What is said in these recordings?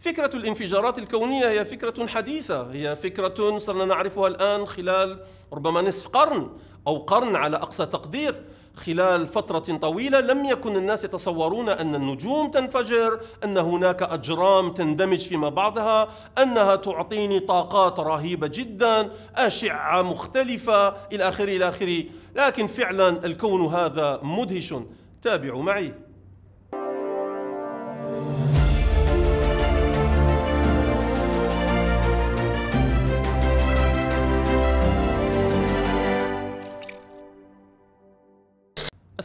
فكرة الانفجارات الكونية هي فكرة حديثة هي فكرة صرنا نعرفها الآن خلال ربما نصف قرن أو قرن على أقصى تقدير خلال فترة طويلة لم يكن الناس يتصورون أن النجوم تنفجر أن هناك أجرام تندمج فيما بعضها أنها تعطيني طاقات رهيبة جدا أشعة مختلفة إلى آخره إلى آخره لكن فعلا الكون هذا مدهش تابعوا معي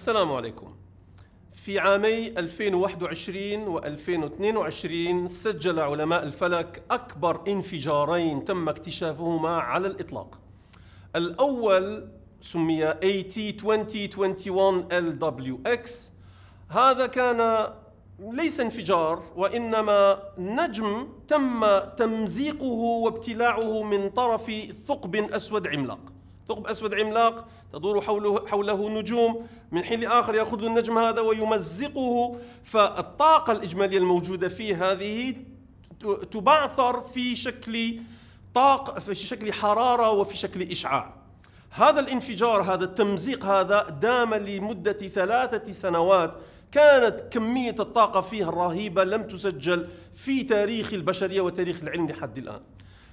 السلام عليكم في عامي 2021 و 2022 سجل علماء الفلك أكبر انفجارين تم اكتشافهما على الإطلاق الأول سمي AT2021LWX هذا كان ليس انفجار وإنما نجم تم تمزيقه وابتلاعه من طرف ثقب أسود عملاق ثقب أسود عملاق تدور حوله, حوله نجوم من حين لآخر يأخذ النجم هذا ويمزقه فالطاقة الإجمالية الموجودة فيه هذه تبعثر في شكل طاق في شكل حرارة وفي شكل إشعاع هذا الانفجار هذا التمزيق هذا دام لمدة ثلاثة سنوات كانت كمية الطاقة فيه الرهيبة لم تسجل في تاريخ البشرية وتاريخ العلم لحد الآن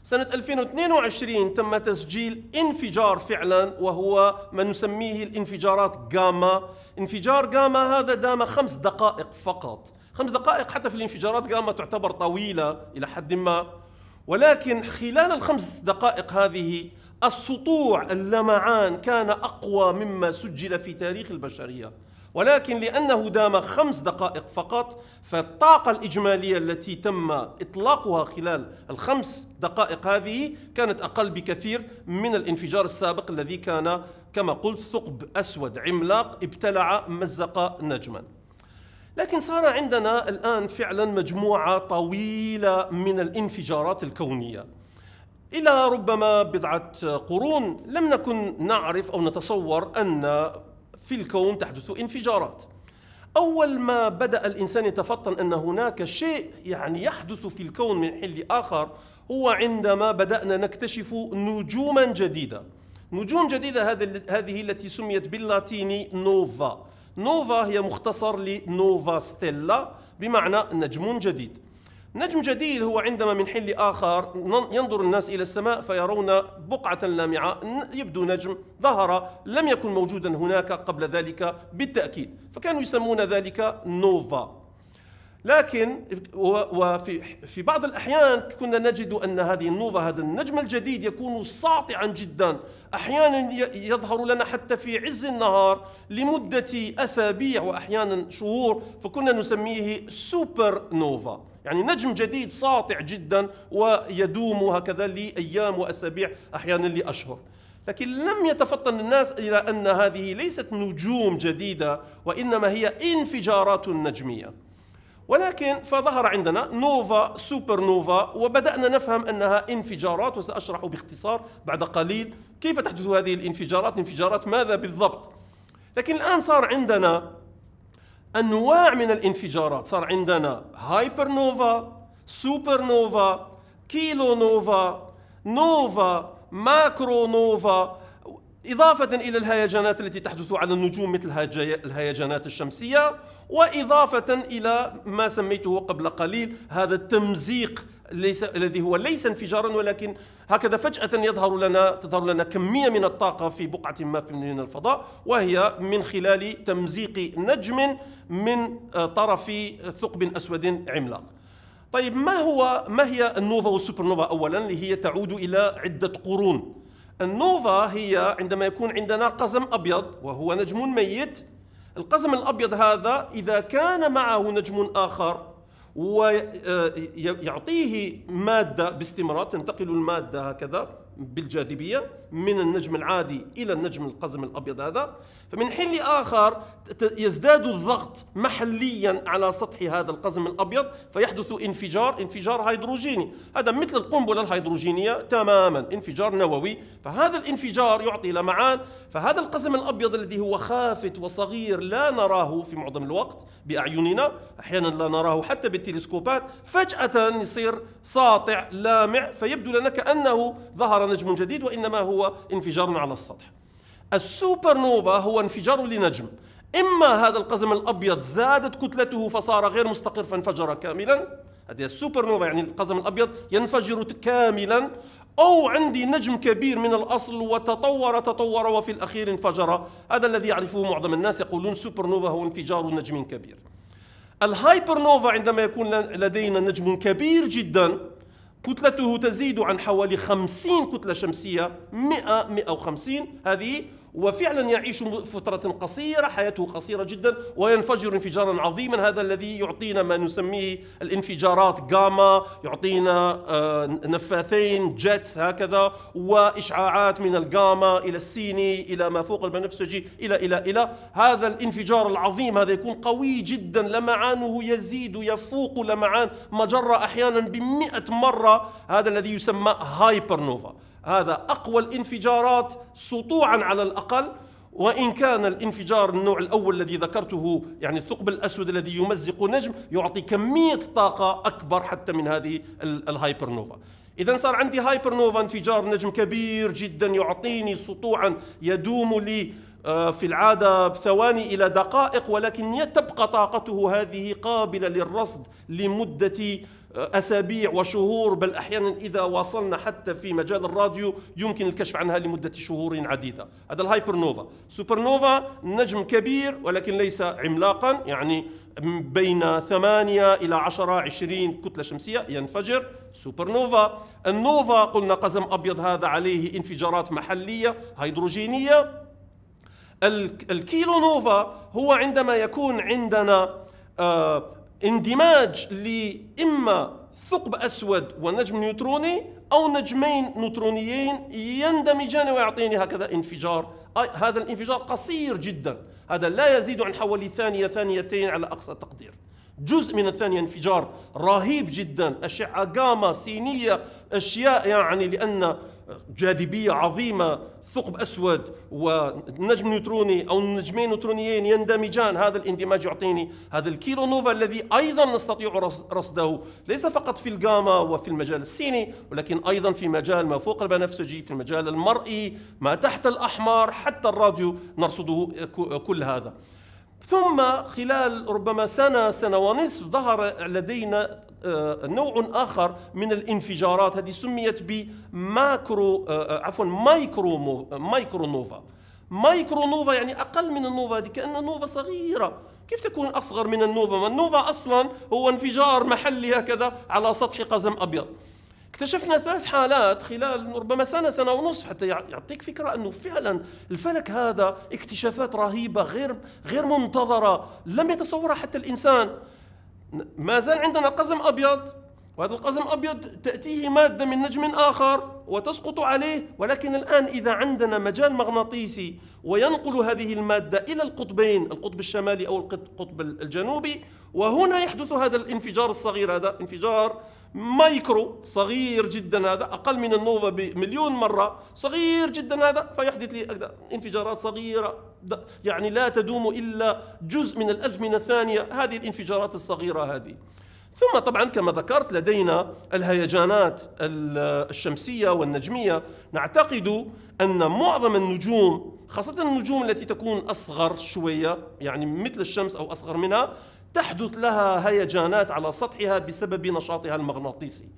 سنة 2022 تم تسجيل انفجار فعلا وهو ما نسميه الانفجارات جاما انفجار جاما هذا دام خمس دقائق فقط خمس دقائق حتى في الانفجارات جاما تعتبر طويلة إلى حد ما ولكن خلال الخمس دقائق هذه السطوع اللمعان كان أقوى مما سجل في تاريخ البشرية ولكن لأنه دام خمس دقائق فقط فالطاقة الإجمالية التي تم إطلاقها خلال الخمس دقائق هذه كانت أقل بكثير من الانفجار السابق الذي كان كما قلت ثقب أسود عملاق ابتلع مزق نجما لكن صار عندنا الآن فعلا مجموعة طويلة من الانفجارات الكونية إلى ربما بضعة قرون لم نكن نعرف أو نتصور أن في الكون تحدث انفجارات أول ما بدأ الإنسان يتفطن أن هناك شيء يعني يحدث في الكون من حل آخر هو عندما بدأنا نكتشف نجوما جديدة نجوم جديدة هذه التي سميت باللاتيني نوفا نوفا هي مختصر لنوفا ستيلا بمعنى نجم جديد نجم جديد هو عندما من حل آخر ينظر الناس إلى السماء فيرون بقعة لامعة يبدو نجم ظهر لم يكن موجودا هناك قبل ذلك بالتأكيد فكانوا يسمون ذلك نوفا لكن وفي في بعض الأحيان كنا نجد أن هذه النوفا هذا النجم الجديد يكون ساطعا جدا أحيانا يظهر لنا حتى في عز النهار لمدة أسابيع وأحيانا شهور فكنا نسميه سوبر نوفا يعني نجم جديد ساطع جدا ويدوم هكذا لأيام وأسابيع أحيانا لأشهر لكن لم يتفطن الناس إلى أن هذه ليست نجوم جديدة وإنما هي انفجارات نجمية ولكن فظهر عندنا نوفا سوبر نوفا وبدأنا نفهم أنها انفجارات وسأشرح باختصار بعد قليل كيف تحدث هذه الانفجارات انفجارات ماذا بالضبط لكن الآن صار عندنا انواع من الانفجارات صار عندنا هايبر نوفا سوبر نوفا كيلو نوفا نوفا ماكرو نوفا إضافة إلى الهيجانات التي تحدث على النجوم مثل الهيجانات الشمسية وإضافة إلى ما سميته قبل قليل هذا التمزيق ليس الذي هو ليس انفجارا ولكن هكذا فجأة يظهر لنا تظهر لنا كمية من الطاقة في بقعة ما من الفضاء وهي من خلال تمزيق نجم من آه، طرف ثقب أسود عملاق. طيب ما هو ما هي النوفا والسوبر نوفا أولا اللي هي تعود إلى عدة قرون. النوفا هي عندما يكون عندنا قزم أبيض وهو نجم ميت القزم الأبيض هذا إذا كان معه نجم آخر ويعطيه مادة باستمرار تنتقل المادة هكذا بالجاذبية من النجم العادي إلى النجم القزم الأبيض هذا فمن حين آخر يزداد الضغط محليا على سطح هذا القزم الأبيض فيحدث انفجار انفجار هيدروجيني هذا مثل القنبلة الهيدروجينية تماما انفجار نووي فهذا الانفجار يعطي لمعان فهذا القزم الأبيض الذي هو خافت وصغير لا نراه في معظم الوقت بأعيننا أحيانا لا نراه حتى بالتلسكوبات فجأة يصير ساطع لامع فيبدو لنا كأنه ظهر نجم جديد وإنما هو انفجار على السطح السوبر نوفا هو انفجار لنجم إما هذا القزم الأبيض زادت كتلته فصار غير مستقر فانفجر كاملا هذه السوبر نوفا يعني القزم الأبيض ينفجر كاملا أو عندي نجم كبير من الأصل وتطور تطور وفي الأخير انفجر هذا الذي يعرفه معظم الناس يقولون سوبر نوفا هو انفجار نجم كبير الهايبر نوفا عندما يكون لدينا نجم كبير جدا كتلته تزيد عن حوالي 50 كتلة شمسية 100 150 هذه وفعلا يعيش فترة قصيرة حياته قصيرة جدا وينفجر انفجارا عظيما هذا الذي يعطينا ما نسميه الانفجارات جاما يعطينا آه، نفاثين جيتس هكذا وإشعاعات من الجاما إلى السيني إلى ما فوق البنفسجي إلى إلى إلى هذا الانفجار العظيم هذا يكون قوي جدا لمعانه يزيد يفوق لمعان مجرة أحيانا بمئة مرة هذا الذي يسمى هايبر نوفا هذا أقوى الانفجارات سطوعا على الأقل وإن كان الانفجار النوع الأول الذي ذكرته يعني الثقب الأسود الذي يمزق نجم يعطي كمية طاقة أكبر حتى من هذه الهايبر نوفا إذا صار عندي هايبر نوفا انفجار نجم كبير جدا يعطيني سطوعا يدوم لي آه، في العادة بثواني إلى دقائق ولكن تبقى طاقته هذه قابلة للرصد لمدة آه، أسابيع وشهور بل أحيانا إذا واصلنا حتى في مجال الراديو يمكن الكشف عنها لمدة شهور عديدة هذا الهايبر نوفا سوبر نوفا نجم كبير ولكن ليس عملاقا يعني بين ثمانية إلى عشرة عشرين كتلة شمسية ينفجر سوبر نوفا النوفا قلنا قزم أبيض هذا عليه انفجارات محلية هيدروجينية الكيلو نوفا هو عندما يكون عندنا آه اندماج لإما ثقب أسود ونجم نيوتروني أو نجمين نوترونيين يندمجان ويعطيني هكذا انفجار هذا الانفجار قصير جدا هذا لا يزيد عن حوالي ثانية ثانيتين على أقصى تقدير جزء من الثانية انفجار رهيب جدا أشعة جاما سينية أشياء يعني لأن جاذبية عظيمة ثقب أسود ونجم نيوتروني أو نجمين نيوترونيين يندمجان هذا الاندماج يعطيني هذا الكيلو نوفا الذي أيضا نستطيع رصده ليس فقط في الجاما وفي المجال السيني ولكن أيضا في مجال ما فوق البنفسجي في المجال المرئي ما تحت الأحمر حتى الراديو نرصده كل هذا ثم خلال ربما سنة سنة ونصف ظهر لدينا آه، نوع آخر من الانفجارات هذه سميت بماكرو آه، عفوا مايكرو مايكرو نوفا مايكرو نوفا يعني أقل من النوفا هذه كأن نوفا صغيرة كيف تكون أصغر من النوفا النوفا أصلا هو انفجار محلي هكذا على سطح قزم أبيض اكتشفنا ثلاث حالات خلال ربما سنة سنة ونصف حتى يعطيك فكرة أنه فعلا الفلك هذا اكتشافات رهيبة غير غير منتظرة لم يتصورها حتى الإنسان ما زال عندنا قزم أبيض وهذا القزم الأبيض تأتيه مادة من نجم آخر وتسقط عليه ولكن الآن إذا عندنا مجال مغناطيسي وينقل هذه المادة إلى القطبين القطب الشمالي أو القطب الجنوبي وهنا يحدث هذا الانفجار الصغير هذا انفجار مايكرو صغير جدا هذا أقل من النوفا بمليون مرة صغير جدا هذا فيحدث لي انفجارات صغيرة يعني لا تدوم إلا جزء من الألف من الثانية هذه الانفجارات الصغيرة هذه ثم طبعا كما ذكرت لدينا الهيجانات الشمسية والنجمية نعتقد أن معظم النجوم خاصة النجوم التي تكون أصغر شوية يعني مثل الشمس أو أصغر منها تحدث لها هيجانات على سطحها بسبب نشاطها المغناطيسي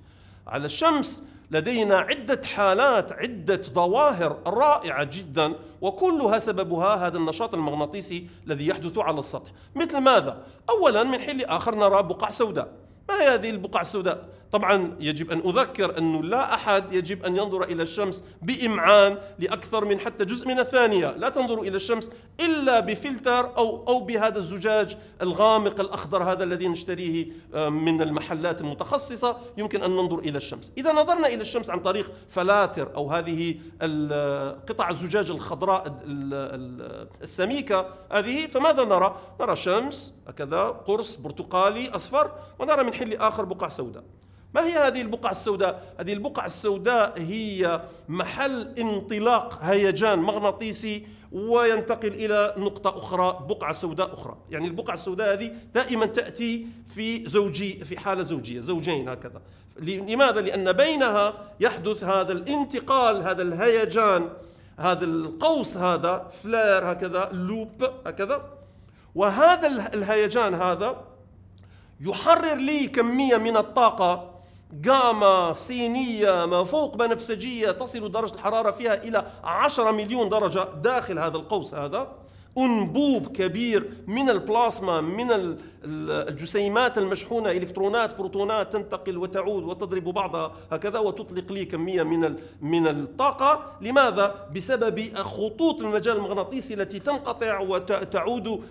على الشمس لدينا عدة حالات عدة ظواهر رائعة جدا وكلها سببها هذا النشاط المغناطيسي الذي يحدث على السطح مثل ماذا؟ أولا من حين لآخر نرى بقع سوداء ما هي هذه البقعة السوداء طبعا يجب أن أذكر أنه لا أحد يجب أن ينظر إلى الشمس بإمعان لأكثر من حتى جزء من الثانيه، لا تنظروا إلى الشمس إلا بفلتر أو, أو بهذا الزجاج الغامق الأخضر هذا الذي نشتريه آه، من المحلات المتخصصة يمكن أن ننظر إلى الشمس إذا نظرنا إلى الشمس عن طريق فلاتر أو هذه آه، قطع الزجاج الخضراء آه، السميكة هذه فماذا نرى؟ نرى شمس هكذا قرص برتقالي أصفر ونرى من حل آخر بقع سوداء ما هي هذه البقعة السوداء؟ هذه البقعة السوداء هي محل انطلاق هيجان مغناطيسي وينتقل إلى نقطة أخرى بقعة سوداء أخرى يعني البقعة السوداء هذه دائما تأتي في زوجي في حالة زوجية زوجين هكذا لماذا؟ لأن بينها يحدث هذا الانتقال هذا الهيجان هذا القوس هذا فلير هكذا لوب هكذا وهذا الهيجان هذا يحرر لي كمية من الطاقة جاما سينية ما فوق بنفسجية تصل درجة الحرارة فيها إلى عشرة مليون درجة داخل هذا القوس هذا أنبوب كبير من البلازما من الجسيمات المشحونة إلكترونات بروتونات تنتقل وتعود وتضرب بعضها هكذا وتطلق لي كمية من من الطاقة لماذا؟ بسبب خطوط المجال المغناطيسي التي تنقطع وتعود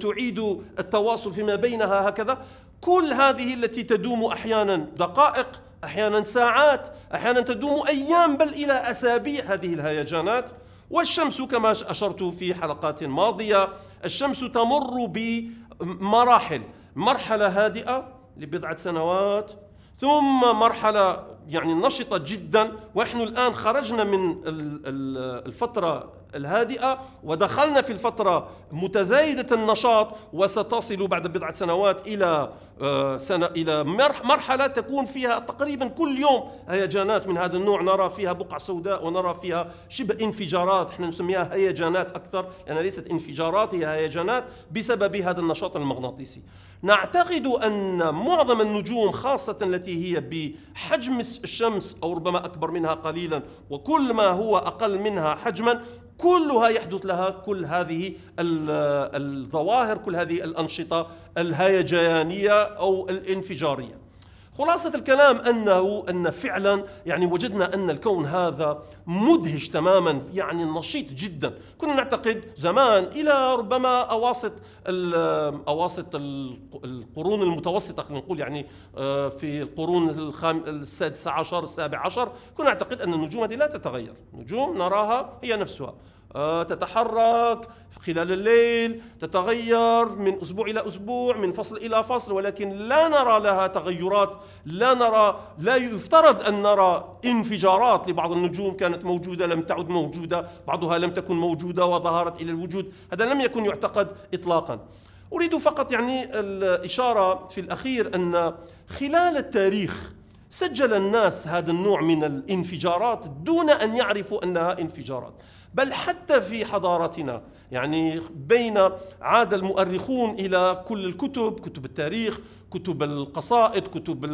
تعيد التواصل فيما بينها هكذا كل هذه التي تدوم أحيانا دقائق أحيانا ساعات أحيانا تدوم أيام بل إلى أسابيع هذه الهيجانات والشمس كما أشرت في حلقات ماضية الشمس تمر بمراحل مرحلة هادئة لبضعة سنوات ثم مرحلة يعني نشطة جدا ونحن الآن خرجنا من الفترة الهادئة ودخلنا في الفترة متزايدة النشاط وستصل بعد بضعة سنوات إلى آه، سنة إلى مرحلة تكون فيها تقريبا كل يوم هيجانات من هذا النوع نرى فيها بقع سوداء ونرى فيها شبه انفجارات احنا نسميها هيجانات أكثر لأنها ليست انفجارات هي هيجانات بسبب هذا النشاط المغناطيسي نعتقد أن معظم النجوم خاصة التي هي بحجم الشمس أو ربما أكبر منها قليلا وكل ما هو أقل منها حجما كلها يحدث لها كل هذه الظواهر كل هذه الأنشطة الهيجانية أو الانفجارية خلاصة الكلام أنه أن فعلا يعني وجدنا أن الكون هذا مدهش تماما يعني نشيط جدا كنا نعتقد زمان إلى ربما أواسط آه، أواسط القرون المتوسطة خلينا نقول يعني آه، في القرون الخام السادسة عشر السابع عشر كنا نعتقد أن النجوم هذه لا تتغير نجوم نراها هي نفسها آه، تتحرك خلال الليل تتغير من أسبوع إلى أسبوع من فصل إلى فصل ولكن لا نرى لها تغيرات لا نرى لا يفترض أن نرى انفجارات لبعض النجوم كانت موجودة لم تعد موجودة بعضها لم تكن موجودة وظهرت إلى الوجود هذا لم يكن يعتقد إطلاقا أريد فقط يعني الإشارة في الأخير أن خلال التاريخ سجل الناس هذا النوع من الانفجارات دون أن يعرفوا أنها انفجارات بل حتى في حضارتنا يعني بين عاد المؤرخون إلى كل الكتب كتب التاريخ كتب القصائد كتب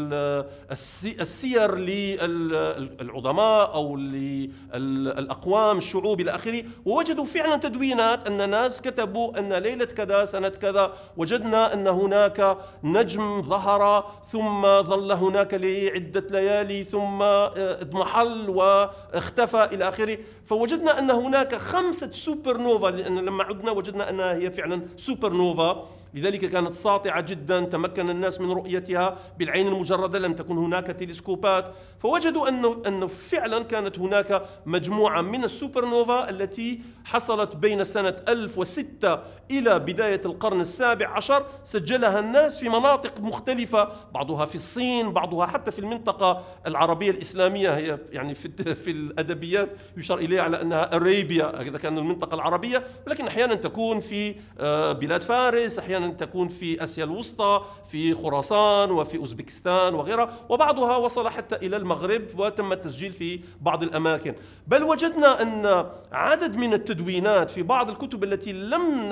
السير للعظماء أو للأقوام الشعوب إلى آخره ووجدوا فعلا تدوينات أن ناس كتبوا أن ليلة كذا سنة كذا وجدنا أن هناك نجم ظهر ثم ظل هناك لعدة ليالي ثم آه، اضمحل واختفى إلى آخره فوجدنا أن هناك خمسة سوبر نوفا لأن لما عدنا وجدنا أنها هي فعلا سوبر نوفا لذلك كانت ساطعة جدا تمكن الناس من رؤيتها بالعين المجردة لم تكن هناك تلسكوبات فوجدوا أنه, أنه فعلا كانت هناك مجموعة من السوبر نوفا التي حصلت بين سنة 1006 إلى بداية القرن السابع عشر سجلها الناس في مناطق مختلفة بعضها في الصين بعضها حتى في المنطقة العربية الإسلامية هي يعني في, في الأدبيات يشار إليها على أنها أريبيا إذا كان المنطقة العربية ولكن أحيانا تكون في آه، بلاد فارس أحيانا احيانا تكون في اسيا الوسطى في خراسان وفي اوزبكستان وغيرها وبعضها وصل حتى الى المغرب وتم التسجيل في بعض الاماكن بل وجدنا ان عدد من التدوينات في بعض الكتب التي لم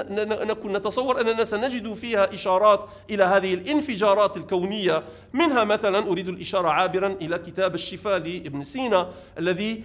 نكن نتصور اننا سنجد فيها اشارات الى هذه الانفجارات الكونيه منها مثلا اريد الاشاره عابرا الى كتاب الشفاء لابن سينا الذي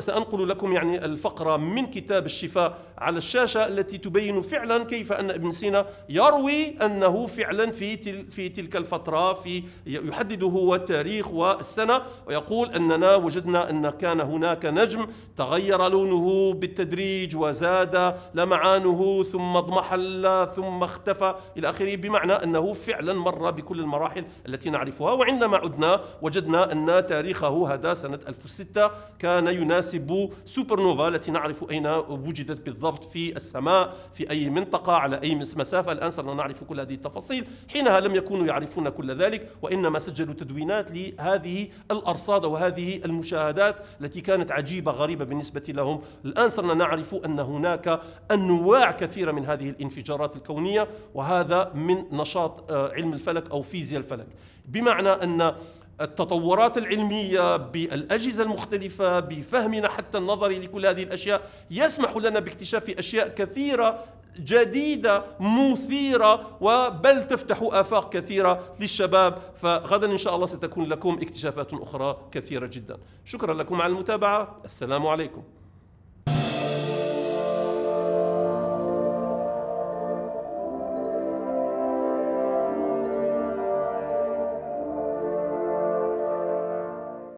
سانقل لكم يعني الفقره من كتاب الشفاء على الشاشه التي تبين فعلا كيف ان ابن سينا يروي يروي أنه فعلا في, تل في تلك الفترة في يحدد هو التاريخ والسنة ويقول أننا وجدنا أن كان هناك نجم تغير لونه بالتدريج وزاد لمعانه ثم اضمحل ثم اختفى إلى آخره بمعنى أنه فعلا مر بكل المراحل التي نعرفها وعندما عدنا وجدنا أن تاريخه هذا سنة 1006 كان يناسب سوبر نوفا التي نعرف أين وجدت بالضبط في السماء في أي منطقة على أي مسافة الآن صرنا نعرف كل هذه التفاصيل حينها لم يكونوا يعرفون كل ذلك وإنما سجلوا تدوينات لهذه الأرصاد وهذه المشاهدات التي كانت عجيبة غريبة بالنسبة لهم الآن صرنا نعرف أن هناك أنواع كثيرة من هذه الانفجارات الكونية وهذا من نشاط آه، علم الفلك أو فيزياء الفلك بمعنى أن التطورات العلمية بالأجهزة المختلفة بفهمنا حتى النظري لكل هذه الأشياء يسمح لنا باكتشاف أشياء كثيرة جديدة مثيرة وبل تفتح آفاق كثيرة للشباب فغدا إن شاء الله ستكون لكم اكتشافات أخرى كثيرة جدا شكرا لكم على المتابعة السلام عليكم